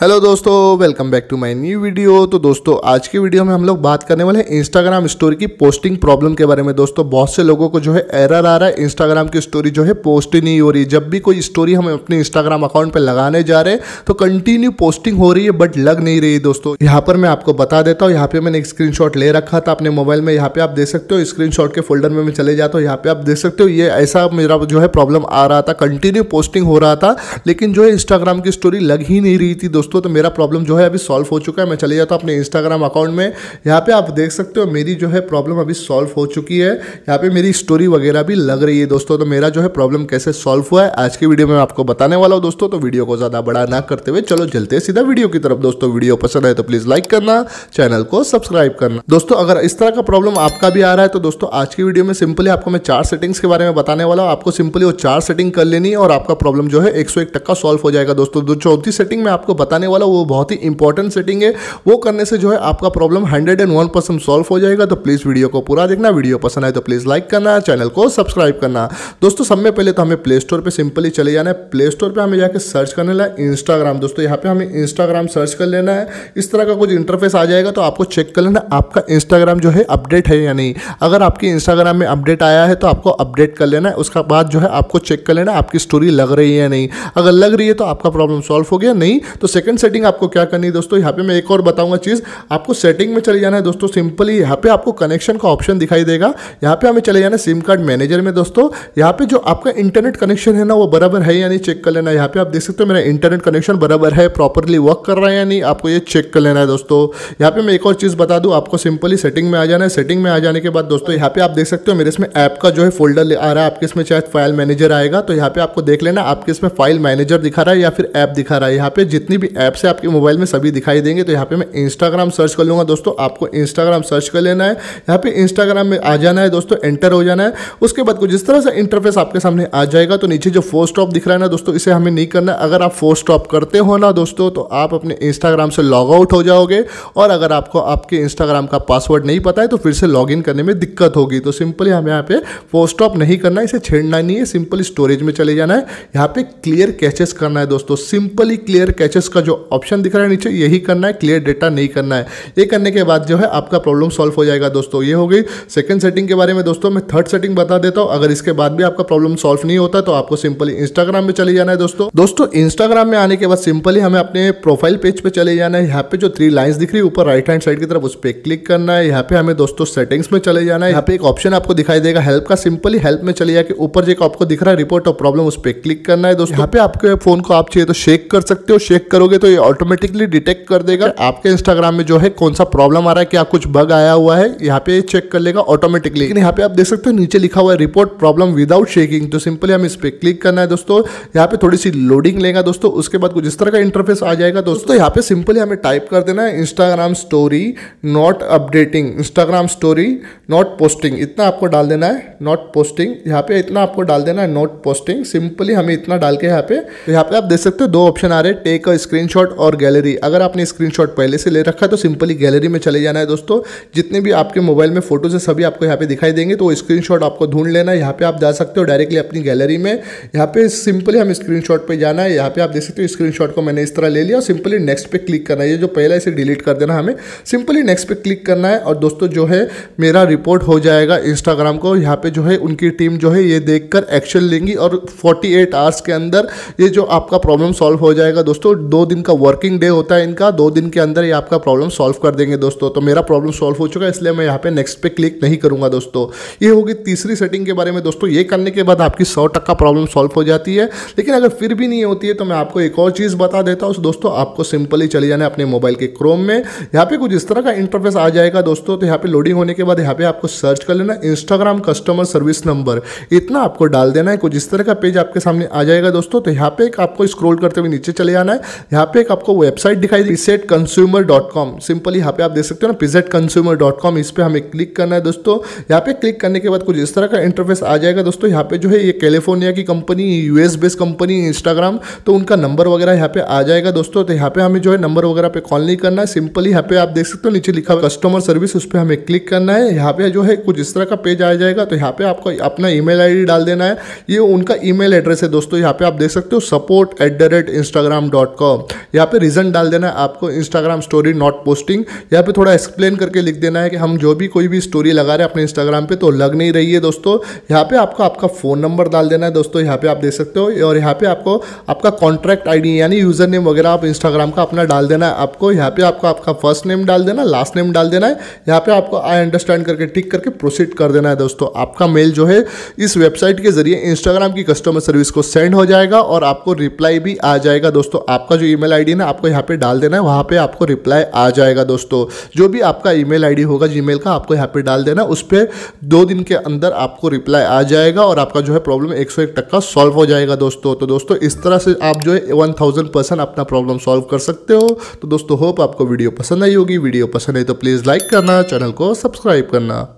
Hello दोस्तों welcome back to my new video तो दोस्तों आज की वीडियो में हम लोग बात करने वाले हैं इंस्टाग्राम स्टोरी की पोस्टिंग प्रॉब्लम के बारे में दोस्तों बहुत से लोगों को जो है एरर आ रहा है इंस्टाग्राम की स्टोरी जो है पोस्ट ही नहीं हो रही जब भी कोई स्टोरी हम अपने इंस्टाग्राम अकाउंट पर लगाने जा रहे हैं तो कंटिन्यू पोस्टिंग हो रही है बट लग नहीं रही दोस्तों यहाँ पर मैं आपको बता देता हूँ यहाँ पे मैंने एक स्क्रीन ले रखा था अपने मोबाइल में यहाँ पे आप देख सकते हो स्क्रीन के फोल्डर में मैं चले जाता हूँ यहाँ पे आप देख सकते हो ये ऐसा मेरा जो है प्रॉब्लम आ रहा था कंटिन्यू पोस्टिंग हो रहा था लेकिन जो है इंस्टाग्राम की स्टोरी लग ही नहीं रही थी दोस्तों तो मेरा प्रॉब्लम जो है अभी सॉल्व हो चुका है मैं चले जाता हूँ अपने इंस्टाग्राम अकाउंट में यहाँ पे आप देख सकते हो मेरी जो है प्रॉब्लम अभी सॉल्व हो चुकी है यहाँ पे मेरी स्टोरी वगैरह भी लग रही है दोस्तों तो मेरा जो है प्रॉब्लम कैसे सॉल्व हुआ है आज की वीडियो में आपको बताने वाला हूँ दोस्तों तो वीडियो को ज़्यादा बड़ा ना करते हुए चलो चलते सीधा वीडियो की तरफ दोस्तों वीडियो पसंद आए तो प्लीज़ लाइक करना चैनल को सब्सक्राइब करना दोस्तों अगर इस तरह का प्रॉब्लम आपका भी आ रहा है तो दोस्तों आज की वीडियो में सिंपली आपको मैं चार सेटिंग्स के बारे में बताने वाला हूँ आपको सिंपली वो चार सेटिंग कर लेनी और आपका प्रॉब्लम जो है एक सौ सॉल्व हो जाएगा दोस्तों चौथी सेटिंग में आपको बता बताने वाला वो बहुत ही इंपॉर्टेंट सेटिंग है वो करने से जो है आपका problem hundred and one percent solve हो जाएगा तो प्लीज़ वीडियो को पूरा देखना वीडियो पसंद आए तो प्लीज़ लाइक करना चैनल को सब्सक्राइब करना दोस्तों सब में पहले तो हमें प्ले स्टोर पर सिंपली चले जाना है प्ले स्टोर पर हमें जाकर सर्च करने लगा इंस्टाग्राम दोस्तों यहाँ पर हमें इंस्टाग्राम सर्च कर लेना है इस तरह का कुछ इंटरफेस आ जाएगा तो आपको चेक कर लेना आपका इंस्टाग्राम जो है अपडेट है या नहीं अगर आपके इंस्टाग्राम में अपडेट आया है तो आपको अपडेट कर लेना है उसके बाद जो है आपको चेक कर लेना आपकी स्टोरी लग रही है या नहीं अगर लग रही है तो आपका प्रॉब्लम सॉल्व हो गया नहीं तो सेकंड सेटिंग आपको क्या करनी है दोस्तों यहाँ पे मैं एक और बताऊंगा चीज़ आपको सेटिंग में चले जाना है दोस्तों सिंपली यहाँ पे आपको कनेक्शन का ऑप्शन दिखाई देगा यहाँ पे हमें चले जाना है सिम कार्ड मैनेजर में दोस्तों यहाँ पे जो आपका इंटरनेट कनेक्शन है ना वो बराबर है या नहीं चेक कर लेना यहाँ पे आप देख सकते हो मेरा इंटरनेट कनेक्शन बराबर है प्रॉपरली वर्क कर रहा है या नहीं आपको ये चेक कर लेना है दोस्तों यहाँ पे मैं एक और चीज़ बता दूँ आपको सिंपली सेटिंग में आ जाना है सेटिंग में आ जाने के बाद दोस्तों यहाँ पे आप देख सकते हो मेरे इसमें ऐप का जो है फोल्डर आ रहा है आपके इसमें चाहे फाइल मैनेजर आएगा तो यहाँ पे आपको देख लेना आपके इसमें फाइल मैनेजर दिखा रहा है या फिर ऐप दिखा रहा है यहाँ पे जितनी भी ऐप से आपके मोबाइल में सभी दिखाई देंगे तो यहाँ पे मैं इंस्टाग्राम सर्च कर लूँगा दोस्तों आपको इंस्टाग्राम सर्च कर लेना है यहाँ पे इंस्टाग्राम में आ जाना है दोस्तों एंटर हो जाना है उसके बाद कुछ जिस तरह से इंटरफेस आपके सामने आ जाएगा तो नीचे जो फोर स्टॉप दिख रहा है ना दोस्तों इसे हमें नहीं करना अगर आप फोर स्टॉप करते हो ना दोस्तों तो आप अपने इंस्टाग्राम से लॉग आउट हो जाओगे और अगर आपको आपके इंस्टाग्राम का पासवर्ड नहीं पता है तो फिर से लॉग करने में दिक्कत होगी तो सिंपली हमें यहाँ पे फोर स्टॉप नहीं करना इसे छेड़ना नहीं है सिंपल स्टोरेज में चले जाना है यहाँ पे क्लियर कैचेस करना है दोस्तों सिंपली क्लियर कैचेस का का जो ऑप्शन दिख रहा है नीचे यही करना है क्लियर डेटा नहीं करना है ये करने के बाद जो है आपका प्रॉब्लम सॉल्व हो जाएगा दोस्तों ये हो गई सेकंड सेटिंग के बारे में दोस्तों मैं थर्ड सेटिंग बता देता हूं अगर इसके बाद भी आपका प्रॉब्लम सॉल्व नहीं होता तो आपको सिंपली इंस्टाग्राम में चले जाना है दोस्तों दोस्तों इंस्टाग्राम में आने के बाद सिंपली हमें अपने प्रोफाइल पेज पर पे चले जाना है यहाँ पे जो थ्री लाइन्स दिख रही है ऊपर राइट हैंड साइड की तरफ उस पर क्लिक करना है यहाँ पे हमें दोस्तों सेटिंग्स में चले जाना है यहाँ पे एक ऑप्शन आपको दिखाई देगा हेल्प का सिंपली हेल्प में चले जाकर ऊपर जो आपको दिख रहा है रिपोर्ट ऑफ प्रॉब्लम उस पर क्लिक करना है दोस्तों यहाँ पे आपके फोन को आप चाहिए तो शेक कर सकते हो शेक करोगे करोगे तो ये ऑटोमेटिकली डिटेक्ट कर देगा अच्छा। आपके इंस्टाग्राम में जो है कौन सा प्रॉब्लम आ रहा है क्या कुछ बग आया हुआ है यहाँ पे चेक कर लेगा ऑटोमेटिकली लेकिन यहाँ पे आप देख सकते हो नीचे लिखा हुआ है रिपोर्ट प्रॉब्लम विदाउट शेकिंग तो सिंपली हम इस पर क्लिक करना है दोस्तों यहाँ पे थोड़ी सी लोडिंग लेगा दोस्तों उसके बाद कुछ इस तरह का इंटरफेस आ जाएगा दोस्तों यहाँ पे सिंपली हमें टाइप कर देना है Instagram story not updating Instagram story not posting इतना आपको डाल देना है नॉट पोस्टिंग यहाँ पे इतना आपको डाल देना है नॉट पोस्टिंग सिंपली हमें इतना डाल के यहाँ पे तो यहाँ पे आप देख सकते हो दो ऑप्शन आ रहे हैं टेक अ स्क्रीन स्क्रीनशॉट और गैलरी अगर आपने स्क्रीनशॉट पहले से ले रखा है तो सिंपली गैलरी में चले जाना है दोस्तों जितने भी आपके मोबाइल में फोटोज है सभी आपको यहाँ पे दिखाई देंगे तो शॉट आपको ढूंढ लेना है यहाँ पे आप जा सकते हो डायरेक्टली अपनी गैलरी में यहाँ पे सिंपली हम शॉट पर जाना है यहाँ पे आप देख सकते हो शॉट को मैंने इस तरह ले लिया और सिंपली नेक्स्ट पे क्लिक करना है ये जो पहला इसे डिलीट कर देना हमें सिंपली नेक्स्ट पे क्लिक करना है और दोस्तों जो है मेरा रिपोर्ट हो जाएगा इंस्टाग्राम को यहाँ पे जो है उनकी टीम जो है ये देखकर एक्शन लेंगी और 48 आवर्स के अंदर ये जो आपका प्रॉब्लम सॉल्व हो जाएगा दोस्तों दो दिन का वर्किंग डे होता है इनका दो दिन के अंदर ये आपका प्रॉब्लम सॉल्व कर देंगे दोस्तों तो मेरा प्रॉब्लम सॉल्व हो चुका है इसलिए मैं यहाँ पे नेक्स्ट पे क्लिक नहीं करूँगा दोस्तों ये होगी तीसरी सेटिंग के बारे में दोस्तों ये करने के बाद आपकी सौ प्रॉब्लम सॉल्व हो जाती है लेकिन अगर फिर भी नहीं होती है तो मैं आपको एक और चीज़ बता देता हूँ दोस्तों आपको सिंपली चले जाना अपने मोबाइल के क्रोम में यहाँ पर कुछ इस तरह का इंटरफेस आ जाएगा दोस्तों तो यहाँ पर लोडिंग होने के बाद यहाँ पर आपको सर्च कर लेना इंस्टाग्राम कस्टमर सर्विस नंबर इतना आपको डाल देना है कुछ इस तरह का पेज आपके सामने आ जाएगा दोस्तों तो यहाँ पे आपको स्क्रॉल करते हुए नीचे चले जाना है यहाँ पे एक आपको वेबसाइट दिखाई दी pissed consumer dot com simply यहाँ पे आप देख सकते हो ना पिजेट कंज्यूमर डॉट कॉम इस पर हमें क्लिक करना है दोस्तों यहाँ पे क्लिक करने के बाद कुछ इस तरह का इंटरफेस आ जाएगा दोस्तों यहाँ पे जो है ये कैलिफोर्निया की company US based company Instagram तो उनका नंबर वगैरह यहाँ पे आ जाएगा दोस्तों तो यहाँ पे हमें जो है नंबर वगैरह पे कॉल नहीं करना है सिंपली यहाँ पे आप देख सकते हो नीचे लिखा हुआ कस्टमर सर्विस उस पर हमें क्लिक करना है यहाँ पे जो है कुछ इस तरह का पेज आ जाएगा तो यहाँ पे आपको अपना आई डी डाल देना है ये उनका मेल एड्रेस है दोस्तों यहाँ पे आप देख सकते हो support at the rate Instagram dot com यहाँ पे रीज़न डाल देना है आपको इंस्टाग्राम स्टोरी नॉट पोस्टिंग यहाँ पर थोड़ा एक्सप्लेन करके लिख देना है कि हम जो भी कोई भी स्टोरी लगा रहे हैं अपने इंस्टाग्राम पे तो लग नहीं रही है दोस्तों यहाँ पे आपको आपका फ़ोन नंबर डाल देना है दोस्तों यहाँ पे आप देख सकते हो और यहाँ पे आपको आपका कॉन्ट्रैक्ट आई यानी यूज़र नेम वगैरह आप इंस्टाग्राम का अपना डाल देना है आपको यहाँ पर आपको आपका फर्स्ट नेम डाल देना लास्ट नेम डाल देना है यहाँ पर आपको आई अंडरस्टैंड करके टिक करके प्रोसीड कर देना है दोस्तों आपका मेल जो है इस वेबसाइट के जरिए इंस्टाग्राम की कस्टमर सर्विस को सेंड हो जाएगा और आपको रिप्लाई भी आ जाएगा दोस्तों आपका जो ईमेल आईडी ना आपको यहाँ पे डाल देना है वहाँ पे आपको रिप्लाई आ जाएगा दोस्तों जो भी आपका ईमेल आईडी होगा जीमेल का आपको यहाँ पे डाल देना उस पर दो दिन के अंदर आपको रिप्लाई आ जाएगा और आपका जो है प्रॉब्लम एक सौ टक्का सॉल्व हो जाएगा दोस्तों तो दोस्तों इस तरह से आप जो है वन थाउजेंड परसेंट अपना प्रॉब्लम सॉल्व कर सकते हो तो दोस्तों होप आपको वीडियो पसंद आई होगी वीडियो पसंद आई तो प्लीज़ लाइक करना चैनल को सब्सक्राइब करना